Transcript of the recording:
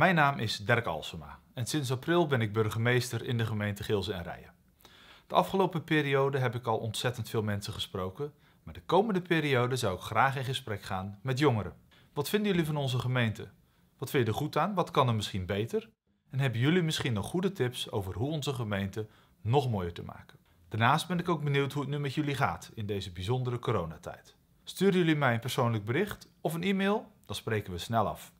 Mijn naam is Dirk Alsema en sinds april ben ik burgemeester in de gemeente Geelze en Rijen. De afgelopen periode heb ik al ontzettend veel mensen gesproken, maar de komende periode zou ik graag in gesprek gaan met jongeren. Wat vinden jullie van onze gemeente? Wat vind je er goed aan? Wat kan er misschien beter? En hebben jullie misschien nog goede tips over hoe onze gemeente nog mooier te maken? Daarnaast ben ik ook benieuwd hoe het nu met jullie gaat in deze bijzondere coronatijd. Sturen jullie mij een persoonlijk bericht of een e-mail? Dan spreken we snel af.